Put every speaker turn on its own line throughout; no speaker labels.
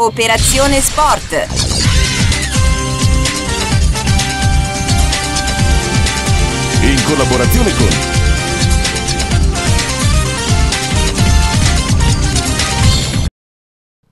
Operazione Sport.
In collaborazione con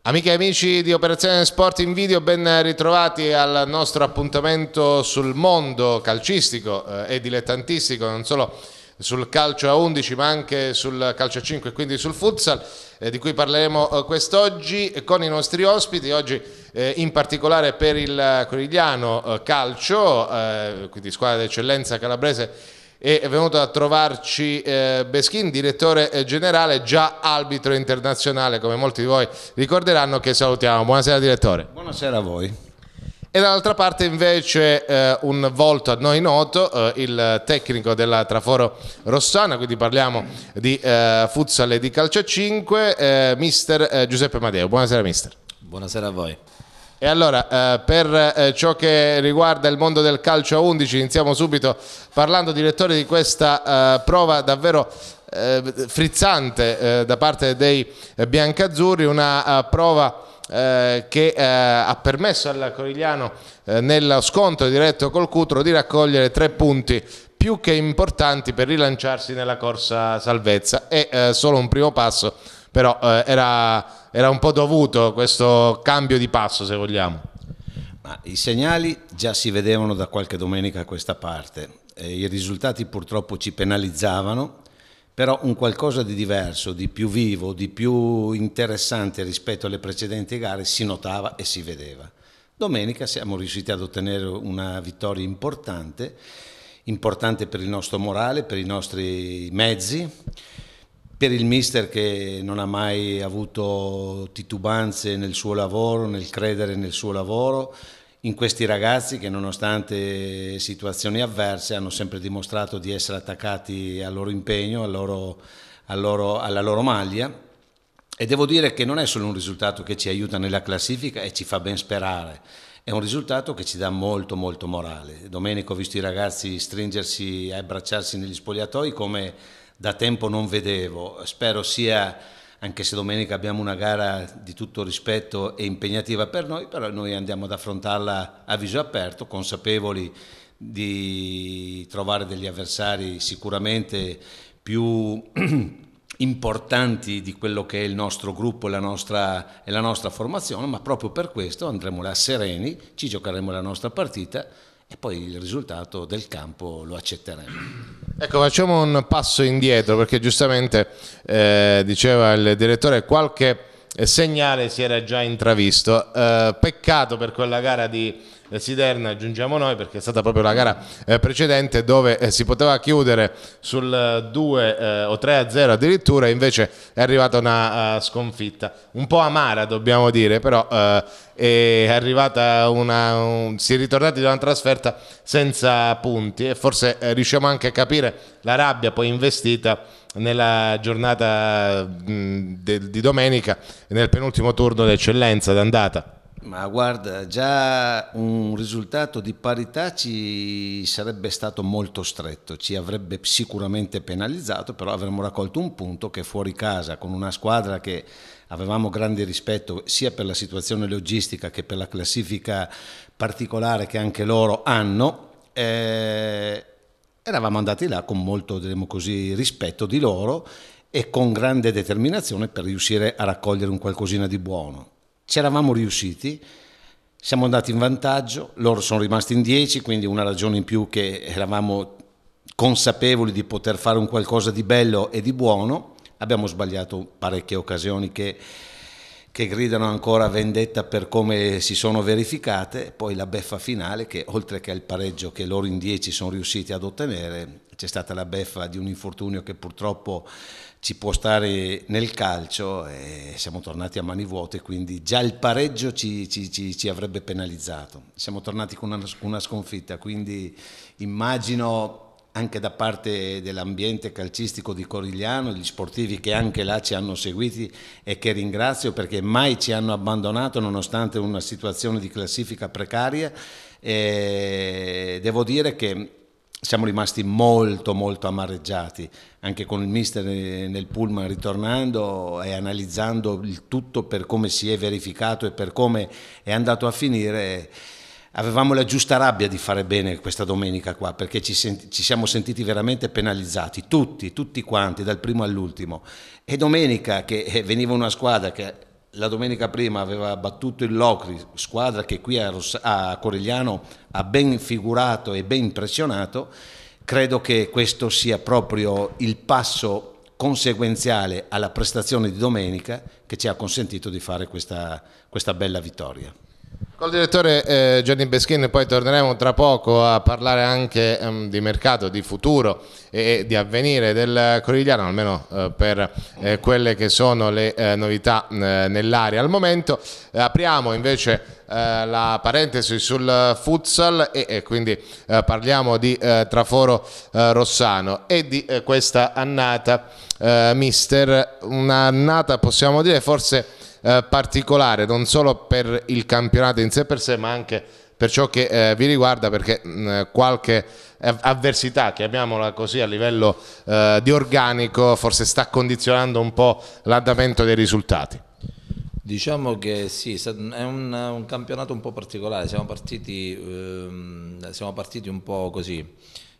Amiche e amici di Operazione Sport in Video, ben ritrovati al nostro appuntamento sul mondo calcistico eh, e dilettantistico, non solo sul calcio a 11 ma anche sul calcio a 5 e quindi sul futsal eh, di cui parleremo eh, quest'oggi eh, con i nostri ospiti, oggi eh, in particolare per il Corigliano eh, Calcio, eh, quindi squadra d'eccellenza calabrese è venuto a trovarci Beschin, direttore generale, già arbitro internazionale, come molti di voi ricorderanno che salutiamo. Buonasera direttore. Buonasera a voi. E dall'altra parte invece eh, un volto a noi noto, eh, il tecnico della Traforo Rossana, quindi parliamo di eh, futsal e di calcio a 5, eh, mister eh, Giuseppe Madeo. Buonasera mister. Buonasera a voi. E allora, eh, per ciò che riguarda il mondo del calcio a 11, iniziamo subito parlando direttore di questa prova davvero frizzante da parte dei biancazzurri, una prova eh, che eh, ha permesso al Corigliano eh, nello scontro diretto col Cutro di raccogliere tre punti più che importanti per rilanciarsi nella corsa salvezza è eh, solo un primo passo però eh, era, era un po' dovuto questo cambio di passo se vogliamo Ma i segnali già si vedevano da qualche domenica
a questa parte eh, i risultati purtroppo ci penalizzavano però un qualcosa di diverso, di più vivo, di più interessante rispetto alle precedenti gare si notava e si vedeva. Domenica siamo riusciti ad ottenere una vittoria importante, importante per il nostro morale, per i nostri mezzi, per il mister che non ha mai avuto titubanze nel suo lavoro, nel credere nel suo lavoro, in questi ragazzi che nonostante situazioni avverse hanno sempre dimostrato di essere attaccati al loro impegno, al loro, al loro, alla loro maglia e devo dire che non è solo un risultato che ci aiuta nella classifica e ci fa ben sperare, è un risultato che ci dà molto molto morale. Domenica ho visto i ragazzi stringersi e abbracciarsi negli spogliatoi come da tempo non vedevo, spero sia anche se domenica abbiamo una gara di tutto rispetto e impegnativa per noi, però noi andiamo ad affrontarla a viso aperto, consapevoli di trovare degli avversari sicuramente più importanti di quello che è il nostro gruppo e la nostra, e la nostra formazione, ma proprio per questo andremo là sereni, ci giocheremo la nostra partita e poi il risultato del campo lo accetteremo.
Ecco, facciamo un passo indietro perché giustamente eh, diceva il direttore qualche segnale si era già intravisto. Eh, peccato per quella gara di Siderna, aggiungiamo noi, perché è stata proprio la gara eh, precedente dove eh, si poteva chiudere sul 2 eh, o 3 a 0 addirittura, invece è arrivata una uh, sconfitta un po' amara, dobbiamo dire, però eh, è arrivata una. Un, si è ritornati da una trasferta senza punti e forse riusciamo anche a capire la rabbia poi investita nella giornata mh, mm, de, di domenica, nel penultimo turno d'eccellenza d'andata.
Ma guarda, già un risultato di parità ci sarebbe stato molto stretto, ci avrebbe sicuramente penalizzato, però avremmo raccolto un punto che fuori casa, con una squadra che avevamo grande rispetto sia per la situazione logistica che per la classifica particolare che anche loro hanno, eh, eravamo andati là con molto così, rispetto di loro e con grande determinazione per riuscire a raccogliere un qualcosina di buono. C'eravamo riusciti, siamo andati in vantaggio, loro sono rimasti in 10, quindi una ragione in più che eravamo consapevoli di poter fare un qualcosa di bello e di buono. Abbiamo sbagliato parecchie occasioni che che gridano ancora vendetta per come si sono verificate, poi la beffa finale che oltre che al pareggio che loro in 10 sono riusciti ad ottenere, c'è stata la beffa di un infortunio che purtroppo ci può stare nel calcio e siamo tornati a mani vuote, quindi già il pareggio ci, ci, ci, ci avrebbe penalizzato. Siamo tornati con una, una sconfitta, quindi immagino anche da parte dell'ambiente calcistico di Corigliano, gli sportivi che anche là ci hanno seguiti e che ringrazio perché mai ci hanno abbandonato nonostante una situazione di classifica precaria. E devo dire che siamo rimasti molto molto amareggiati anche con il mister eh, nel pullman ritornando e analizzando il tutto per come si è verificato e per come è andato a finire avevamo la giusta rabbia di fare bene questa domenica qua, perché ci, senti, ci, siamo sentiti veramente penalizzati, tutti, tutti quanti, dal primo all'ultimo. E domenica che eh, veniva una squadra che la domenica prima aveva battuto il Locri, squadra che qui a, Ross- a Corigliano ha ben figurato e ben impressionato, credo che questo sia proprio il passo conseguenziale alla prestazione di domenica che ci ha consentito di fare questa, questa bella vittoria.
Col direttore eh, Gianni Beschin poi torneremo tra poco a parlare anche ehm, di mercato, di futuro e di avvenire del Corigliano, almeno eh, per eh, quelle che sono le eh, novità nell'aria. al momento. Eh, apriamo invece eh, la parentesi sul futsal e, e quindi parliamo di Traforo Rossano e di questa annata mister, un'annata possiamo dire forse eh, particolare non solo per il campionato in sé per sé ma anche per ciò che eh, vi riguarda perché mh, qualche avversità, chiamiamola così, a livello eh, di organico forse sta condizionando un po' l'andamento dei risultati.
Diciamo che sì, è un, un campionato un po' particolare, siamo partiti, ehm, siamo partiti un po' così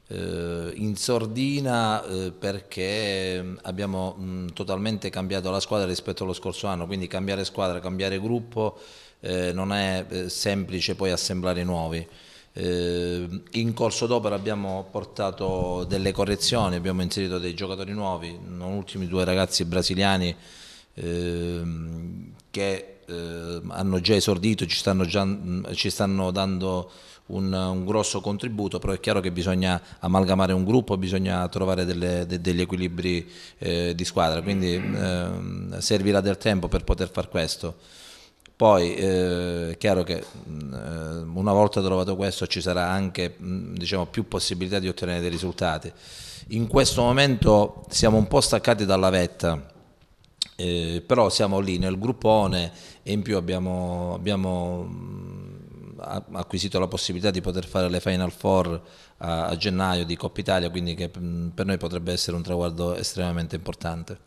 eh, in sordina eh, perché mm, abbiamo mm, totalmente cambiato la squadra rispetto allo scorso anno, quindi cambiare squadra, cambiare gruppo eh, non è semplice poi assemblare nuovi. in corso d'opera abbiamo portato delle correzioni, abbiamo inserito dei giocatori nuovi, non ultimi due ragazzi brasiliani ehm, che hanno già esordito, ci stanno, già, mm, ci stanno dando un, un, grosso contributo, però è chiaro che bisogna amalgamare un gruppo, bisogna trovare delle, de, degli equilibri eh, di squadra, quindi eh, servirà del tempo per poter fare questo. Poi eh, è chiaro che mh, eh, una volta trovato questo ci sarà anche mh, mm, diciamo, più possibilità di ottenere dei risultati. In questo momento siamo un po' staccati dalla vetta, eh, però siamo lì nel gruppone e in più abbiamo, abbiamo mm, acquisito la possibilità di poter fare le Final Four a, a gennaio di Coppa Italia, quindi che per noi potrebbe essere un traguardo estremamente importante.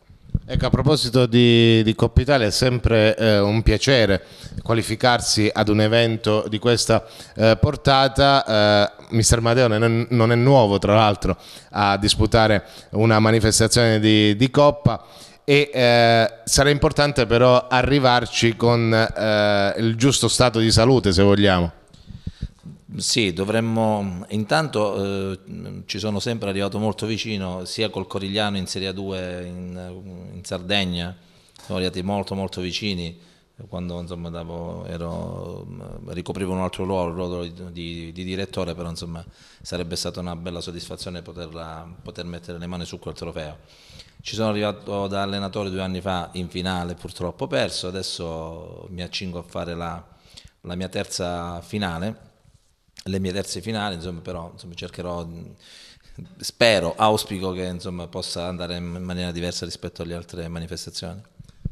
Ecco, a proposito di, di Coppa Italia, è sempre eh, un piacere qualificarsi ad un evento di questa eh, portata. Eh, Mister Madeone non, non, è nuovo, tra l'altro, a disputare una manifestazione di, di Coppa e eh, sarà importante però arrivarci con eh, il giusto stato di salute se vogliamo.
Sì, dovremmo, intanto eh, ci sono sempre arrivato molto vicino sia col Corigliano in Serie 2 in, in Sardegna, siamo arrivati molto molto vicini quando insomma, davo, ero, mm, ricoprivo un altro ruolo, il ruolo di, di, direttore, però insomma, sarebbe stata una bella soddisfazione poterla, poter mettere le mani su quel trofeo. Ci sono arrivato da allenatore due anni fa in finale, purtroppo perso, adesso mi accingo a fare la, la mia terza finale, le mie terze finali, insomma, però insomma, cercherò mm, spero, auspico che insomma, possa andare in maniera diversa rispetto alle altre manifestazioni.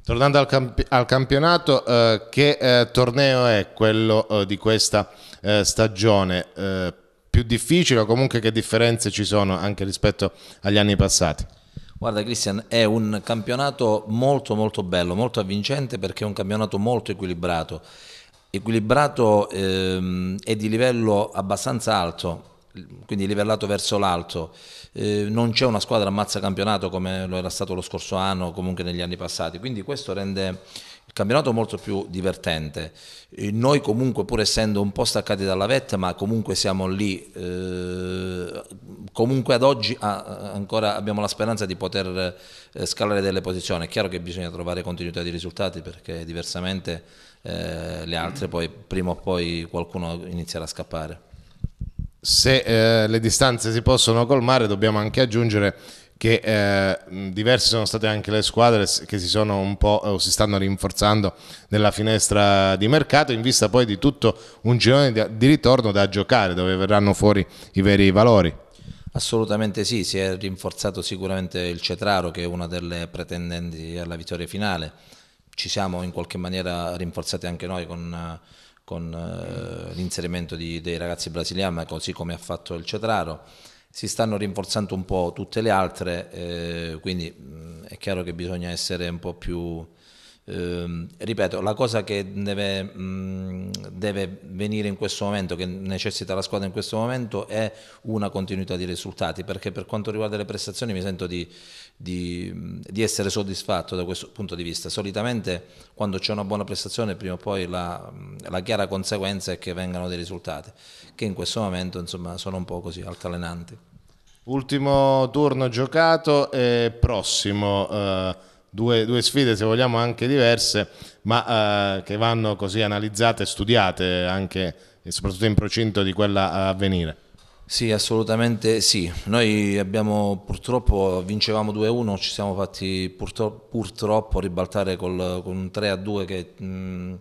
Tornando al, camp al campionato, eh, che eh, torneo è quello eh, di questa eh, stagione? Eh, più difficile o comunque che differenze ci sono anche rispetto agli anni passati?
Guarda Cristian, è un campionato molto molto bello, molto avvincente perché è un campionato molto equilibrato. Equilibrato ehm, e di livello abbastanza alto, quindi livellato verso l'alto. Eh, non c'è una squadra ammazza campionato come lo era stato lo scorso anno, comunque negli anni passati, quindi questo rende il campionato molto più divertente. E noi comunque, pur essendo un po' staccati dalla vetta, ma comunque siamo lì, eh, comunque ad oggi ah, ancora abbiamo la speranza di poter eh, scalare delle posizioni. È chiaro che bisogna trovare continuità di risultati perché diversamente eh, le altre poi prima o poi qualcuno inizierà a scappare se eh,
le distanze si possono colmare dobbiamo anche aggiungere che eh, diverse sono state anche le squadre che si sono un po' o si stanno rinforzando nella finestra di mercato in vista poi di tutto un girone di, ritorno da giocare dove verranno fuori i veri valori.
Assolutamente sì, si è rinforzato sicuramente il Cetraro che è una delle pretendenti alla vittoria finale. Ci siamo in qualche maniera rinforzati anche noi con eh, con eh, l'inserimento di, dei ragazzi brasiliani, così come ha fatto il Cetraro. Si stanno rinforzando un po' tutte le altre, eh, quindi mh, mm, è chiaro che bisogna essere un po' più Ehm, ripeto, la cosa che deve, mh, deve, venire in questo momento, che necessita la squadra in questo momento, è una continuità di risultati, perché per quanto riguarda le prestazioni mi sento di, di, di essere soddisfatto da questo punto di vista. Solitamente quando c'è una buona prestazione, prima o poi la, la chiara conseguenza è che vengano dei risultati, che in questo momento insomma, sono un po' così altalenanti.
Ultimo turno giocato e prossimo. Eh due, due sfide se vogliamo anche diverse, ma eh, che vanno così analizzate e studiate anche e soprattutto in procinto di quella a venire. Sì,
assolutamente sì. Noi abbiamo purtroppo, vincevamo 2-1, ci siamo fatti purtroppo, purtroppo ribaltare col, con un 3-2 che mh, mm,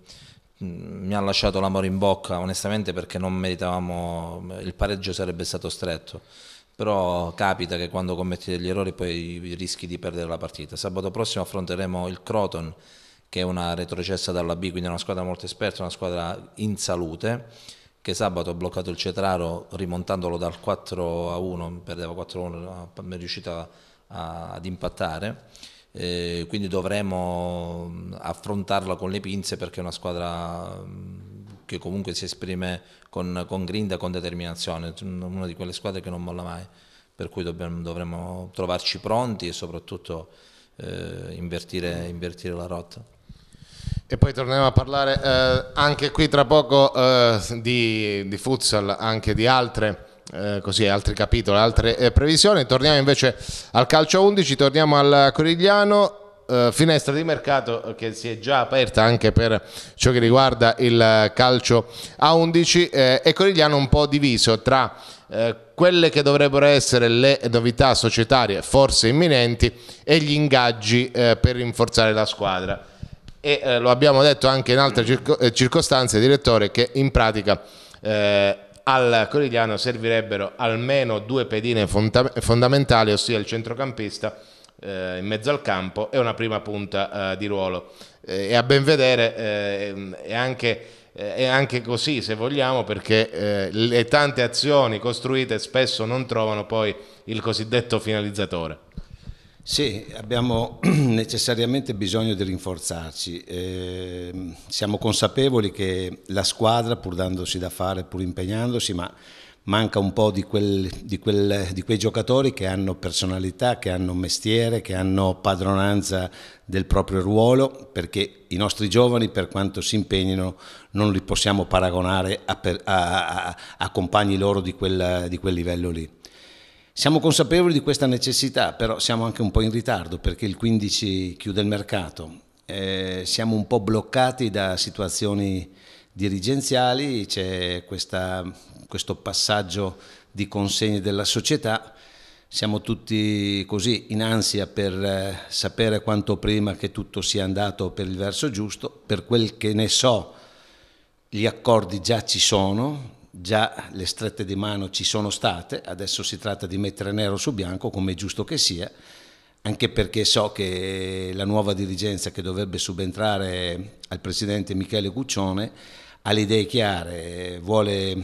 mi ha lasciato l'amore in bocca, onestamente perché non meritavamo, il pareggio sarebbe stato stretto però capita che quando commetti degli errori poi rischi di perdere la partita. Sabato prossimo affronteremo il Croton, che è una retrocessa dalla B, quindi è una squadra molto esperta, una squadra in salute, che sabato ha bloccato il Cetraro rimontandolo dal 4 a 1, perdeva 4 a 1, è riuscita ad impattare. Eh, quindi dovremo affrontarla con le pinze perché è una squadra mm, che comunque si esprime con, con grinta e con determinazione, una di quelle squadre che non molla mai, per cui dobbiamo, dovremmo trovarci pronti e soprattutto eh, invertire, invertire la rotta. E poi torniamo a parlare eh,
anche qui tra poco eh, di, di, futsal, anche di altre, eh, così, altri capitoli, altre eh, previsioni. Torniamo invece al calcio 11, torniamo al Corigliano. Uh, finestra di mercato eh, che si è già aperta anche per ciò che riguarda il calcio a 11 eh, e Corigliano un po' diviso tra eh, quelle che dovrebbero essere le novità societarie forse imminenti e gli ingaggi eh, per rinforzare la squadra e eh, lo abbiamo detto anche in altre circo circostanze direttore che in pratica al Corigliano servirebbero almeno due pedine fondamentali ossia il centrocampista eh, in mezzo al campo e una prima punta eh, di ruolo. E eh, a ben vedere eh, è anche eh, è anche così se vogliamo perché eh, le tante azioni costruite spesso non trovano poi il cosiddetto finalizzatore. Sì, abbiamo
necessariamente bisogno di rinforzarci. Eh, siamo consapevoli che la squadra, pur dandosi da fare, pur impegnandosi, ma manca un po' di, quel, di, quel, di, quei giocatori che hanno personalità, che hanno mestiere, che hanno padronanza del proprio ruolo, perché i nostri giovani, per quanto si impegnino, non li possiamo paragonare a, a, a compagni loro di quel, di quel livello lì. Siamo consapevoli di questa necessità, però siamo anche un po' in ritardo perché il 15 chiude il mercato. Eh, siamo un po' bloccati da situazioni dirigenziali, c'è questa questo passaggio di consegne della società. Siamo tutti così in ansia per eh, sapere quanto prima che tutto sia andato per il verso giusto. Per quel che ne so, gli accordi già ci sono, già le strette di mano ci sono state, adesso si tratta di mettere nero su bianco come è giusto che sia, anche perché so che la nuova dirigenza che dovrebbe subentrare al presidente Michele Guccione ha le idee chiare, vuole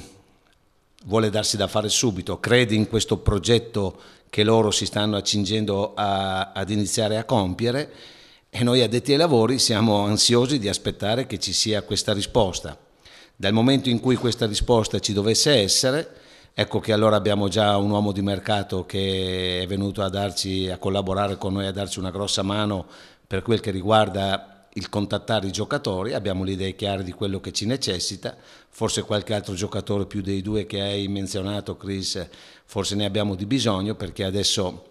vuole darsi da fare subito, crede in questo progetto che loro si stanno accingendo a, ad iniziare a compiere e noi addetti ai lavori siamo ansiosi di aspettare che ci sia questa risposta. Dal momento in cui questa risposta ci dovesse essere, ecco che allora abbiamo già un uomo di mercato che è venuto a, darci, a collaborare con noi, a darci una grossa mano per quel che riguarda il contattare i giocatori, abbiamo le idee chiare di quello che ci necessita, forse qualche altro giocatore più dei due che hai menzionato Chris, forse ne abbiamo di bisogno perché adesso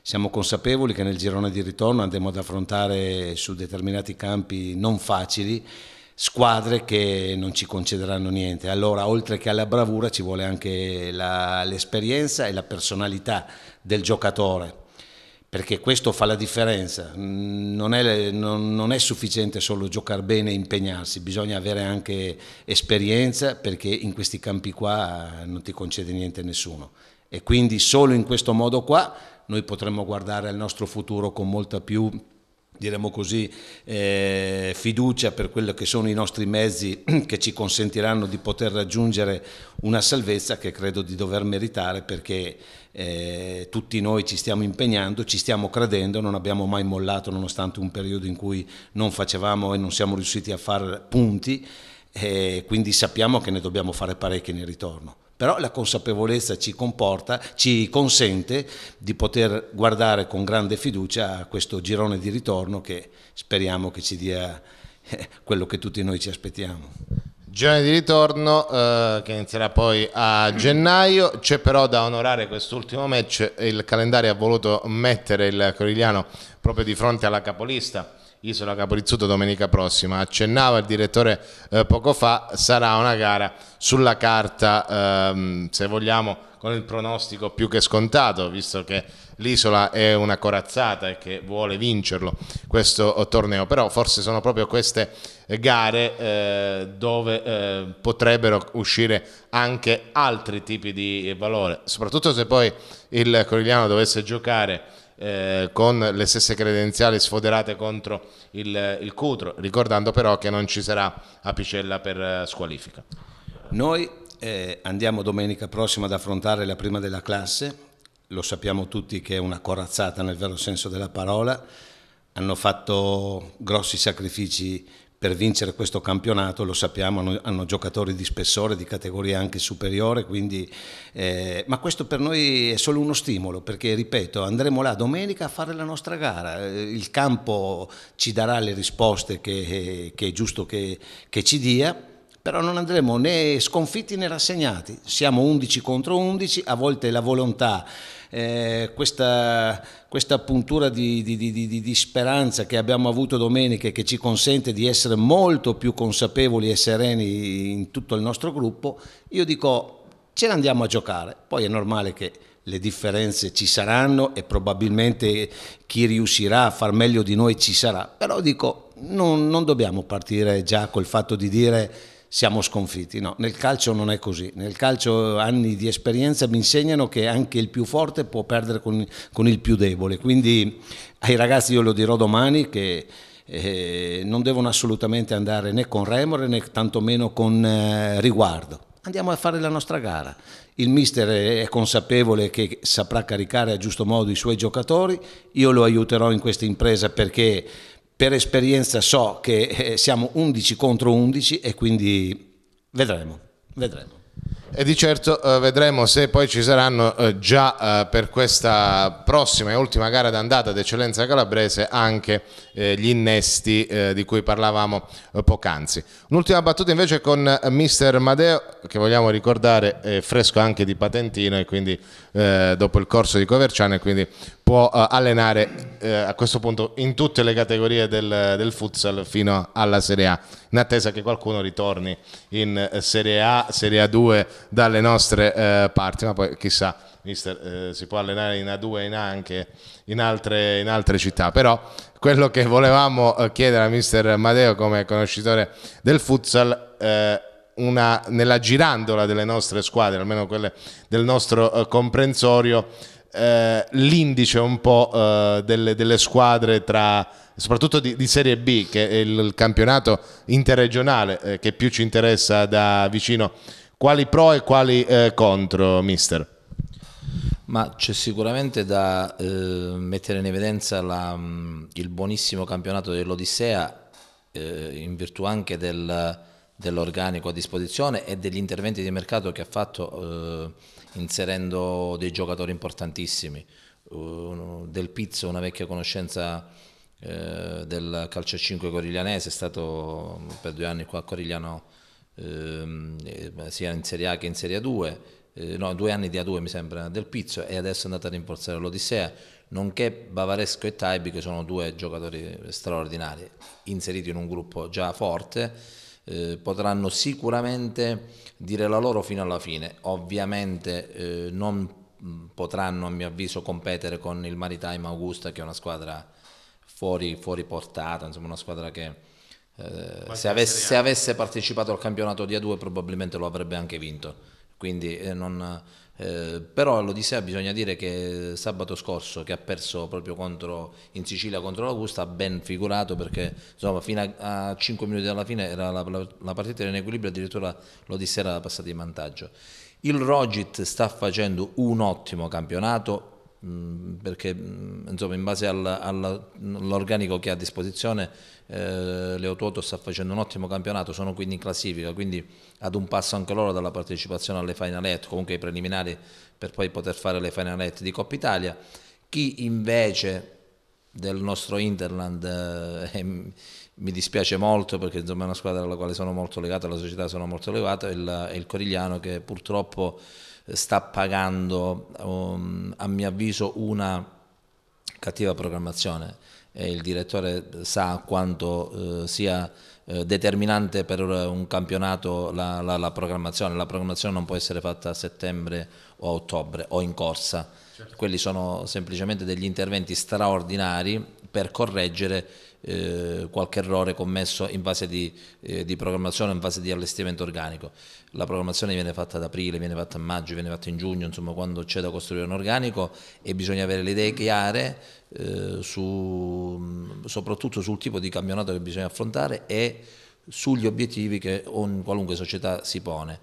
siamo consapevoli che nel girone di ritorno andremo ad affrontare su determinati campi non facili squadre che non ci concederanno niente. Allora, oltre che alla bravura, ci vuole anche l'esperienza e la personalità del giocatore perché questo fa la differenza, mm, non è, non, non è sufficiente solo giocare bene e impegnarsi, bisogna avere anche esperienza perché in questi campi qua eh, non ti concede niente a nessuno e quindi solo in questo modo qua noi potremmo guardare al nostro futuro con molta più diremmo così, eh, fiducia per quelli che sono i nostri mezzi che ci consentiranno di poter raggiungere una salvezza che credo di dover meritare perché eh, tutti noi ci stiamo impegnando, ci stiamo credendo, non abbiamo mai mollato nonostante un periodo in cui non facevamo e non siamo riusciti a fare punti, eh, quindi sappiamo che ne dobbiamo fare parecchi nel ritorno però la consapevolezza ci comporta, ci consente di poter guardare con grande fiducia a questo girone di ritorno che speriamo che ci dia eh, quello che tutti noi ci aspettiamo.
Giorni di ritorno eh, che inizierà poi a gennaio, c'è però da onorare quest'ultimo match, il calendario ha voluto mettere il Corigliano proprio di fronte alla capolista. Isola Caporizzuto domenica prossima. Accennava il direttore eh, poco fa, sarà una gara sulla carta, ehm, se vogliamo, con il pronostico più che scontato, visto che l'isola è una corazzata e che vuole vincerlo questo torneo. Però forse sono proprio queste gare eh, dove eh, potrebbero uscire anche altri tipi di valore, soprattutto se poi il Corigliano dovesse giocare eh, con le stesse credenziali sfoderate contro il, il Cutro, ricordando però che non ci sarà Apicella per eh, squalifica. Noi eh, andiamo domenica prossima ad affrontare la prima della
classe, lo sappiamo tutti che è una corazzata nel vero senso della parola, hanno fatto grossi sacrifici per vincere questo campionato, lo sappiamo, hanno, hanno giocatori di spessore, di categoria anche superiore, quindi, eh, ma questo per noi è solo uno stimolo, perché ripeto, andremo là domenica a fare la nostra gara, eh, il campo ci darà le risposte che, eh, che è giusto che, che ci dia, però non andremo né sconfitti né rassegnati, siamo 11 contro 11, a volte la volontà eh, questa, questa, puntura di, di, di, di, speranza che abbiamo avuto domenica e che ci consente di essere molto più consapevoli e sereni in tutto il nostro gruppo, io dico ce ne andiamo a giocare, poi è normale che le differenze ci saranno e probabilmente chi riuscirà a far meglio di noi ci sarà, però dico non, non dobbiamo partire già col fatto di dire siamo sconfitti. No, nel calcio non è così. Nel calcio anni di esperienza mi insegnano che anche il più forte può perdere con, con il più debole. Quindi ai ragazzi io lo dirò domani che eh, non devono assolutamente andare né con remore né tantomeno con eh, riguardo. Andiamo a fare la nostra gara. Il mister è consapevole che saprà caricare a giusto modo i suoi giocatori, io lo aiuterò in questa impresa perché per esperienza so che eh, siamo 11 contro 11 e quindi vedremo, vedremo.
E di certo eh, vedremo se poi ci saranno eh, già eh, per questa prossima e ultima gara d'andata d'eccellenza calabrese anche eh, gli innesti eh, di cui parlavamo poc'anzi. Un'ultima battuta invece con mister Madeo che vogliamo ricordare è fresco anche di patentino e quindi dopo il corso di Coverciano e quindi può uh, allenare uh, a questo punto in tutte le categorie del, del, futsal fino alla Serie A, in attesa che qualcuno ritorni in eh, Serie A, Serie A2 dalle nostre uh, parti, ma poi chissà, mister, si può allenare in A2 in A anche in altre, in altre città, però quello che volevamo chiedere a mister Madeo come conoscitore del futsal eh, una, nella girandola delle nostre squadre, almeno quelle del nostro comprensorio, eh, l'indice un po' eh, delle, delle, squadre tra soprattutto di, di, Serie B che è il, campionato interregionale eh, che più ci interessa da vicino quali pro e quali eh, contro mister?
Ma c'è sicuramente da eh, mettere in evidenza la, mm, il buonissimo campionato dell'Odissea in virtù anche del dell'organico a disposizione e degli interventi di mercato che ha fatto eh, inserendo dei giocatori importantissimi. Uh, del Pizzo, una vecchia conoscenza eh, del calcio 5 coriglianese, è stato mm, per due anni qua a Corigliano ehm, eh, sia in Serie A che in Serie A2, eh, no, due anni di A2 mi sembra, del Pizzo e adesso è andato a rimporzare l'Odissea, nonché Bavaresco e Taibi che sono due giocatori straordinari inseriti in un gruppo già forte eh, potranno sicuramente dire la loro fino alla fine. Ovviamente eh, non mm, potranno a mio avviso competere con il Maritime Augusta che è una squadra fuori, fuori portata, insomma una squadra che eh, se, avesse, se avesse partecipato al campionato di A2 probabilmente lo avrebbe anche vinto quindi, eh, non, eh, però l'Odissea bisogna dire che sabato scorso che ha perso proprio contro, in Sicilia contro l'Augusta ha ben figurato perché insomma, fino a, a, 5 minuti dalla fine la, la, la, partita era in equilibrio addirittura l'Odissea era passata in vantaggio. Il Rogit sta facendo un ottimo campionato perché insomma, in base all'organico che ha a disposizione eh, Leotuoto sta facendo un ottimo campionato, sono quindi in classifica, quindi ad un passo anche loro dalla partecipazione alle finalette, comunque i preliminari per poi poter fare le finalette di Coppa Italia. Chi invece del nostro Interland eh, mi dispiace molto perché insomma, è una squadra alla quale sono molto legato, alla società sono molto legato, è il, è il Corigliano che purtroppo sta pagando, um, a mio avviso, una cattiva programmazione. E il direttore sa quanto eh, sia eh, determinante per un campionato la, la, la, programmazione. La programmazione non può essere fatta a settembre o a ottobre o in corsa. Certo. Quelli sono semplicemente degli interventi straordinari per correggere eh, qualche errore commesso in fase di, eh, di programmazione, in fase di allestimento organico. La programmazione viene fatta ad aprile, viene fatta a maggio, viene fatta in giugno, insomma quando c'è da costruire un organico e bisogna avere le idee chiare eh, su, soprattutto sul tipo di campionato che bisogna affrontare e sugli obiettivi che on, qualunque società si pone.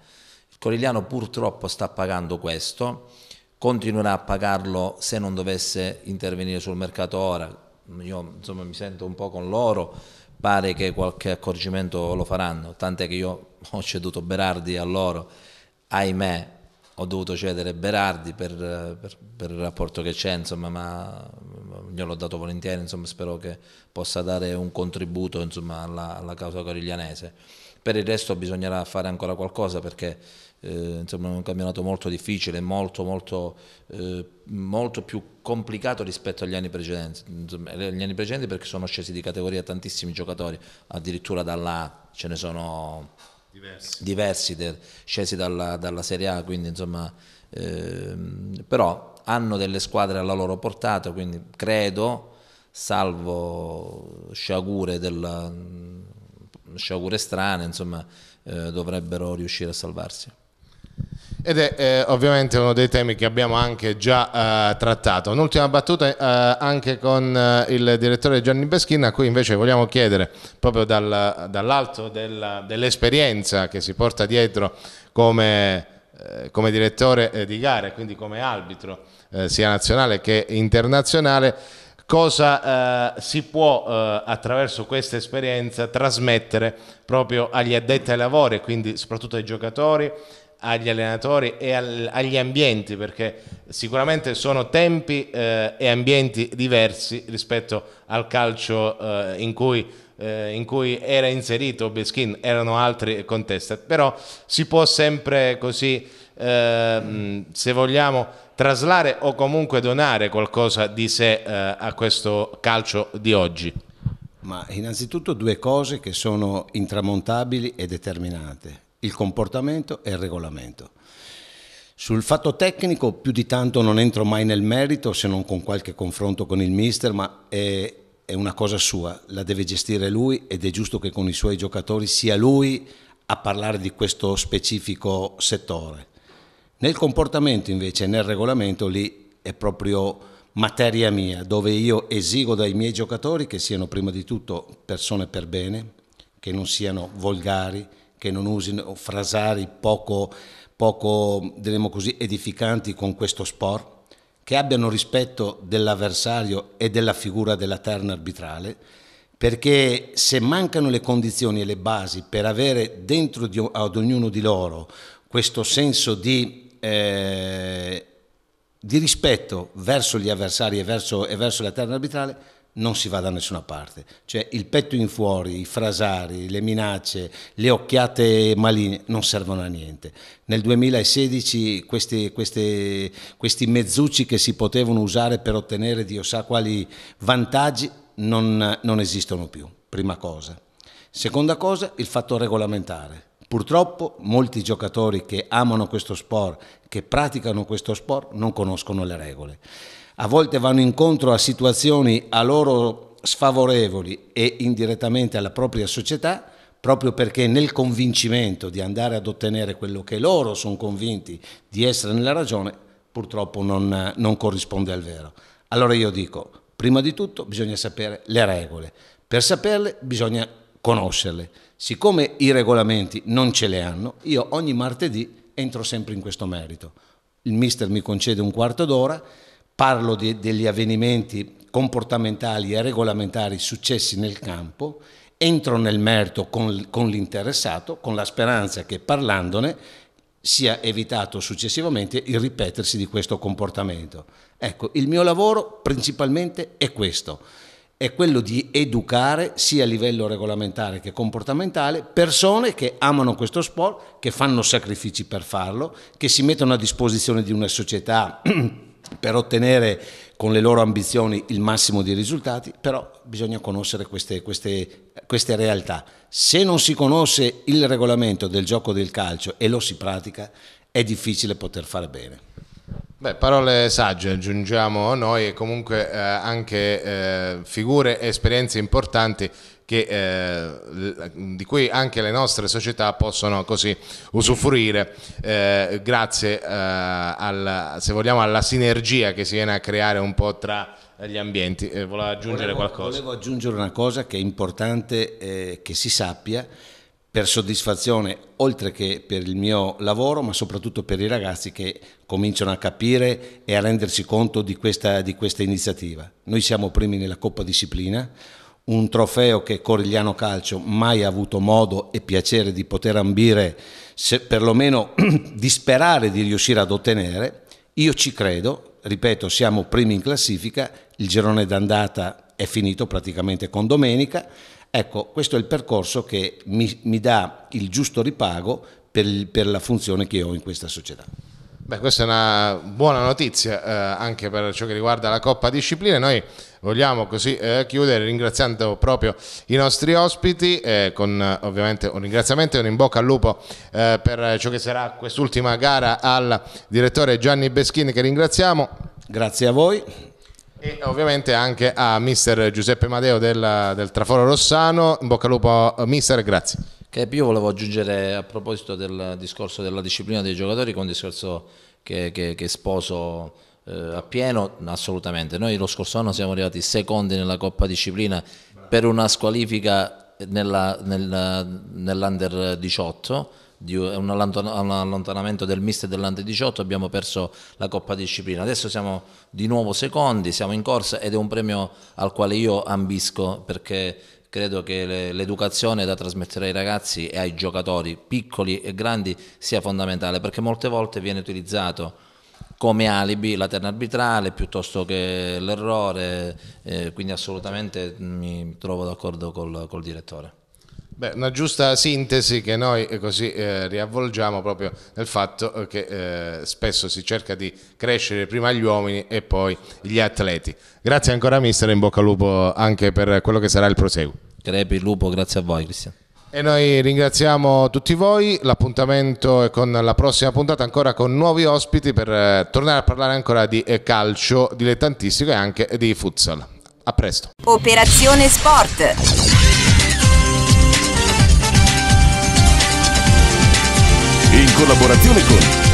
Il Corigliano purtroppo sta pagando questo, continuerà a pagarlo se non dovesse intervenire sul mercato ora, io insomma, mi sento un po' con loro, pare che qualche accorgimento lo faranno, tant'è che io ho ceduto Berardi a loro, ahimè ho dovuto cedere Berardi per, per, per il rapporto che c'è, insomma, ma gliel'ho dato volentieri, insomma, spero che possa dare un contributo insomma, alla, alla causa coriglianese. Per il resto bisognerà fare ancora qualcosa perché eh, insomma, un campionato molto difficile, molto, molto, eh, molto, più complicato rispetto agli anni precedenti, eh, gli anni precedenti perché sono scesi di categoria tantissimi giocatori, addirittura dalla A ce ne sono diversi, diversi scesi dalla, dalla, Serie A, quindi insomma, eh, però hanno delle squadre alla loro portata, quindi credo, salvo sciagure, della, sciagure strane, insomma, eh, dovrebbero riuscire a salvarsi
ed è eh, ovviamente uno dei temi che abbiamo anche già eh, trattato. Un'ultima battuta eh, anche con eh, il direttore Gianni Beschina, a cui invece vogliamo chiedere, proprio dal, dall'alto dell'esperienza che si porta dietro come, eh, come direttore eh, di gare, quindi come arbitro sia nazionale che internazionale, cosa eh, si può eh, attraverso questa esperienza trasmettere proprio agli addetti ai lavori, quindi soprattutto ai giocatori agli allenatori e al, agli ambienti perché sicuramente sono tempi eh, e ambienti diversi rispetto al calcio eh, in, cui, eh, in cui era inserito Beskin, erano altri contesti, però si può sempre così, ehm, se vogliamo, traslare o comunque donare qualcosa di sé eh, a questo calcio di oggi.
Ma innanzitutto due cose che sono intramontabili e determinate il comportamento e il regolamento. Sul fatto tecnico più di tanto non entro mai nel merito se non con qualche confronto con il mister, ma è, è una cosa sua, la deve gestire lui ed è giusto che con i suoi giocatori sia lui a parlare di questo specifico settore. Nel comportamento invece, nel regolamento, lì è proprio materia mia, dove io esigo dai miei giocatori che siano prima di tutto persone per bene, che non siano volgari, che non usino frasari poco, poco diremmo così, edificanti con questo sport, che abbiano rispetto dell'avversario e della figura della terna arbitrale, perché se mancano le condizioni e le basi per avere dentro di, ad ognuno di loro questo senso di, eh, di rispetto verso gli avversari e verso, e verso la terna arbitrale, non si va da nessuna parte. Cioè il petto in fuori, i frasari, le minacce, le occhiate maligne non servono a niente. Nel 2016 questi, questi, questi mezzucci che si potevano usare per ottenere Dio sa quali vantaggi non, non esistono più, prima cosa. Seconda cosa, il fatto regolamentare. Purtroppo molti giocatori che amano questo sport, che praticano questo sport, non conoscono le regole a volte vanno incontro a situazioni a loro sfavorevoli e indirettamente alla propria società, proprio perché nel convincimento di andare ad ottenere quello che loro sono convinti di essere nella ragione, purtroppo non, non corrisponde al vero. Allora io dico, prima di tutto bisogna sapere le regole, per saperle bisogna conoscerle. Siccome i regolamenti non ce le hanno, io ogni martedì entro sempre in questo merito. Il mister mi concede un quarto d'ora parlo di, degli avvenimenti comportamentali e regolamentari successi nel campo, entro nel merito con, con l'interessato, con la speranza che parlandone sia evitato successivamente il ripetersi di questo comportamento. Ecco, il mio lavoro principalmente è questo, è quello di educare sia a livello regolamentare che comportamentale persone che amano questo sport, che fanno sacrifici per farlo, che si mettono a disposizione di una società per ottenere con le loro ambizioni il massimo di risultati, però bisogna conoscere queste, queste, queste, realtà. Se non si conosce il regolamento del gioco
del calcio e lo si pratica, è difficile poter fare bene. Beh, parole sagge aggiungiamo noi e comunque eh, anche eh, figure e esperienze importanti che, eh, di cui anche le nostre società possono così usufruire eh, grazie eh, alla, se vogliamo, alla sinergia che si viene a creare un po' tra gli ambienti. Eh, volevo aggiungere volevo, qualcosa.
Volevo aggiungere una cosa che è importante eh, che si sappia per soddisfazione oltre che per il mio lavoro ma soprattutto per i ragazzi che cominciano a capire e a rendersi conto di questa, di questa iniziativa. Noi siamo primi nella Coppa Disciplina, un trofeo che Corigliano Calcio mai ha avuto modo e piacere di poter ambire, se perlomeno di sperare di riuscire ad ottenere. Io ci credo, ripeto, siamo primi in classifica, il girone d'andata è finito praticamente con domenica. Ecco, questo è il percorso che mi, mi dà il giusto ripago per, per la funzione che ho in questa società.
Beh, questa è una buona notizia eh, anche per ciò che riguarda la Coppa Discipline. Noi vogliamo così eh, chiudere ringraziando proprio i nostri ospiti eh, con ovviamente un ringraziamento e un in bocca al lupo eh, per ciò che sarà quest'ultima gara al direttore Gianni Beschini che ringraziamo. Grazie a voi. E ovviamente anche a mister Giuseppe Madeo del, del Traforo Rossano, in bocca al lupo mister, grazie.
Che io volevo aggiungere a proposito del discorso della disciplina dei giocatori con il discorso che, che, che sposo eh, a pieno, assolutamente. Noi lo scorso anno siamo arrivati secondi nella Coppa Disciplina per una squalifica nella, nella, nell'Under 18 di un allontanamento del mister dell'Under 18 abbiamo perso la Coppa Disciplina adesso siamo di nuovo secondi siamo in corsa ed è un premio al quale io ambisco perché credo che l'educazione da trasmettere ai ragazzi e ai giocatori piccoli e grandi sia fondamentale perché molte volte viene utilizzato come alibi la terna arbitrale piuttosto che l'errore, eh, quindi assolutamente mi trovo d'accordo col, col direttore. Beh, una giusta sintesi che noi eh, così eh,
riavvolgiamo proprio nel fatto eh, che eh, spesso si cerca di crescere prima gli uomini e poi gli atleti. Grazie ancora mister, in bocca al lupo anche per quello che
sarà il proseguo. Crepi il lupo, grazie a voi Cristian.
E noi ringraziamo tutti voi, l'appuntamento è con la prossima puntata ancora con nuovi ospiti per eh, tornare a parlare ancora di eh, calcio dilettantistico e anche di futsal. A presto.
Operazione Sport.
In collaborazione con